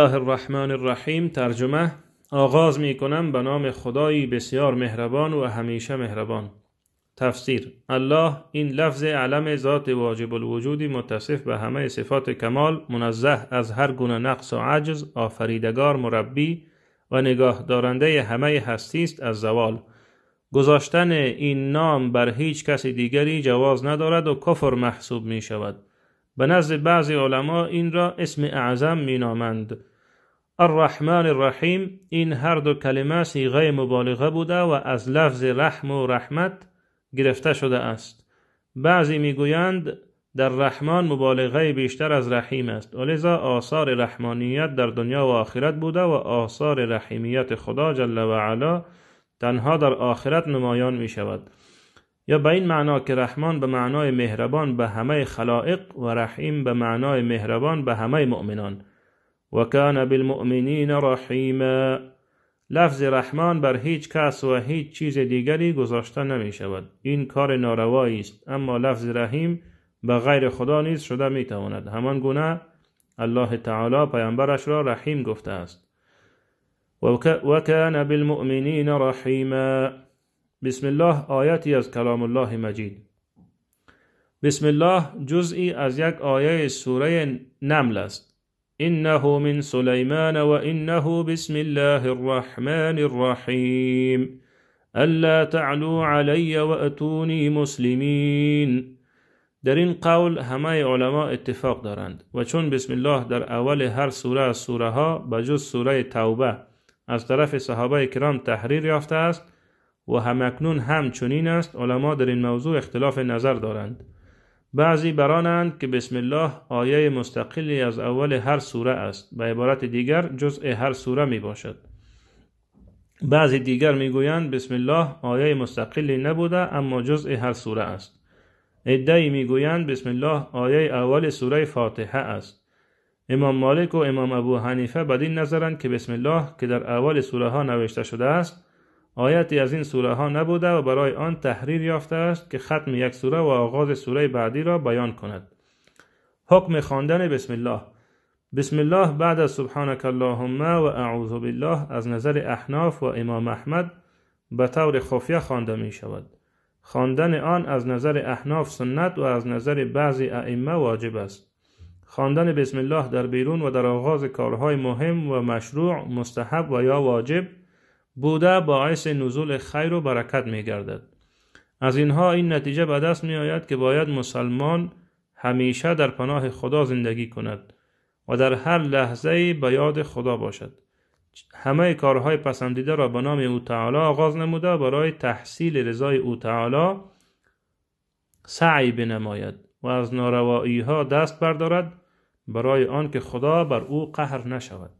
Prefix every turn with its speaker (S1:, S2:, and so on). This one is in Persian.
S1: الله الرحمن الرحیم ترجمه آغاز می کنم به نام خدایی بسیار مهربان و همیشه مهربان تفسیر الله این لفظ علم ذات واجب الوجودی متصف به همه صفات کمال منزه از هر گونه نقص و عجز آفریدگار مربی و نگاه دارنده همه هستی است از زوال گذاشتن این نام بر هیچ کسی دیگری جواز ندارد و کفر محسوب می شود به نزد بعضی علما این را اسم اعظم نامند. الرحمن الرحیم این هر دو کلمه سیغه مبالغه بوده و از لفظ رحم و رحمت گرفته شده است بعضی گویند در رحمان مبالغه بیشتر از رحیم است ولذا آثار رحمانیت در دنیا و آخرت بوده و آثار رحیمیت خدا جل و علا تنها در آخرت نمایان می شود یا به این معنا که رحمان به معنای مهربان به همه خلائق و رحیم به معنای مهربان به همه مؤمنان و کان بالمؤمنین رحیما لفظ رحمان بر هیچ کس و هیچ چیز دیگری گذاشته نمی شود این کار ناروایی است اما لفظ رحیم به غیر خدا نیز شده می تواند همان گونه الله تعالی پیامبرش را رحیم گفته است و کان بالمؤمنین رحیما بسم الله آیتی از کلام الله مجید بسم الله جزئی از یک آیه سوره نمل است انه من سلیمان و انه بسم الله الرحمن الرحیم الا تعلو علی و اتونی مسلمین در این قول همه علما اتفاق دارند و چون بسم الله در اول هر سوره از سوره ها بجز سوره توبه از طرف صحابه کرام تحریر یافته است و همکنون هم چنین است علما در این موضوع اختلاف نظر دارند بعضی برانند که بسم الله آیه مستقلی از اول هر سوره است به عبارت دیگر جزء هر سوره می باشد بعضی دیگر گویند بسم الله آیه مستقلی نبوده اما جزء هر سوره است می میگویند بسم الله آیه اول سوره فاتحه است امام مالک و امام ابو حنیفه بدین نظرند که بسم الله که در اول سوره ها نوشته شده است آیتی از این سوره ها نبوده و برای آن تحریر یافته است که ختم یک سوره و آغاز سوره بعدی را بیان کند حکم خواندن بسم الله بسم الله بعد از سبحانک اللهم و اعوذ بالله از نظر احناف و امام احمد به طور خفیه خوانده می شود خواندن آن از نظر احناف سنت و از نظر بعضی ائمه واجب است خواندن بسم الله در بیرون و در آغاز کارهای مهم و مشروع مستحب و یا واجب بوده باعث نزول خیر و برکت می گردد. از اینها این نتیجه به دست می آید که باید مسلمان همیشه در پناه خدا زندگی کند و در هر لحظه به یاد خدا باشد. همه کارهای پسندیده را به نام او تعالی آغاز نموده برای تحصیل رضای او تعالی سعی بنماید و از ناروایی ها دست بردارد برای آن که خدا بر او قهر نشود.